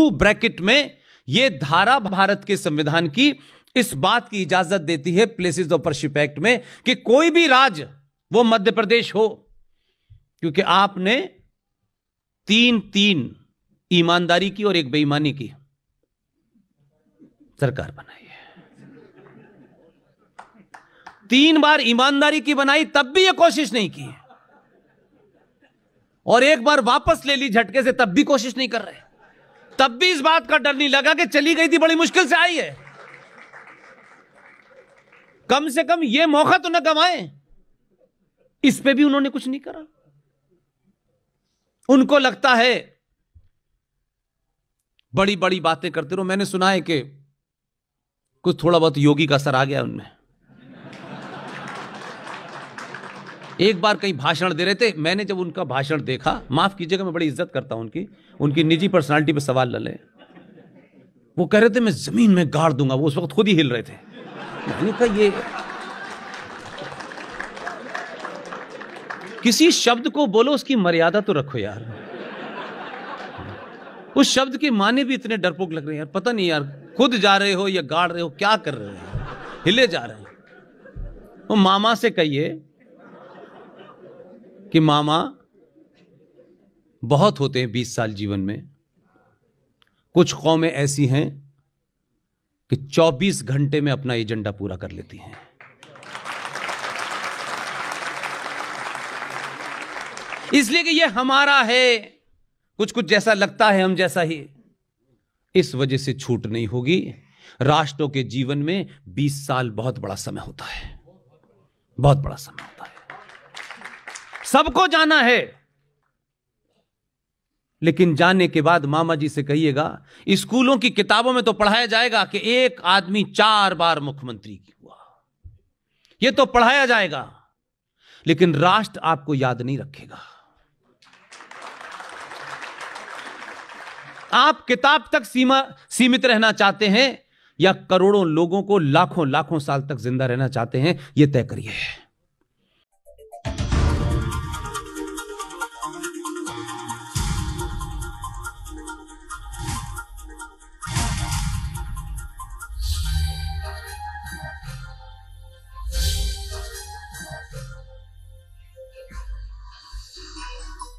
Bracket में यह धारा भारत के संविधान की इस बात की इजाजत देती है प्लेसेस ऑफरशिप एक्ट में कि कोई भी राज्य वो मध्य प्रदेश हो क्योंकि आपने तीन तीन ईमानदारी की और एक बेईमानी की सरकार बनाई है तीन बार ईमानदारी की बनाई तब भी ये कोशिश नहीं की और एक बार वापस ले ली झटके से तब भी कोशिश नहीं कर रहे तब भी इस बात का डर नहीं लगा कि चली गई थी बड़ी मुश्किल से आई है कम से कम ये मौका तो ना गंवाए इस पे भी उन्होंने कुछ नहीं करा उनको लगता है बड़ी बड़ी बातें करते रहो मैंने सुना है कि कुछ थोड़ा बहुत योगी का असर आ गया उनमें एक बार कहीं भाषण दे रहे थे मैंने जब उनका भाषण देखा माफ़ कीजिएगा मैं बड़ी इज्जत करता हूं उनकी उनकी निजी पर्सनालिटी पर सवाल ले लें वो कह रहे थे मैं ज़मीन में गाड़ दूंगा वो उस वक्त खुद ही हिल रहे थे मैंने कहा ये किसी शब्द को बोलो उसकी मर्यादा तो रखो यार उस शब्द के माने भी इतने डरपोक लग रहे हैं यार पता नहीं यार खुद जा रहे हो या गाड़ रहे हो क्या कर रहे हो हिले जा रहे हो वो मामा से कहिए कि मामा बहुत होते हैं बीस साल जीवन में कुछ कौमें ऐसी हैं कि 24 घंटे में अपना एजेंडा पूरा कर लेती हैं इसलिए कि यह हमारा है कुछ कुछ जैसा लगता है हम जैसा ही इस वजह से छूट नहीं होगी राष्ट्रों के जीवन में 20 साल बहुत बड़ा समय होता है बहुत बड़ा समय सबको जाना है लेकिन जाने के बाद मामा जी से कहिएगा स्कूलों की किताबों में तो पढ़ाया जाएगा कि एक आदमी चार बार मुख्यमंत्री हुआ यह तो पढ़ाया जाएगा लेकिन राष्ट्र आपको याद नहीं रखेगा आप किताब तक सीमा सीमित रहना चाहते हैं या करोड़ों लोगों को लाखों लाखों साल तक जिंदा रहना चाहते हैं यह तय करिए है।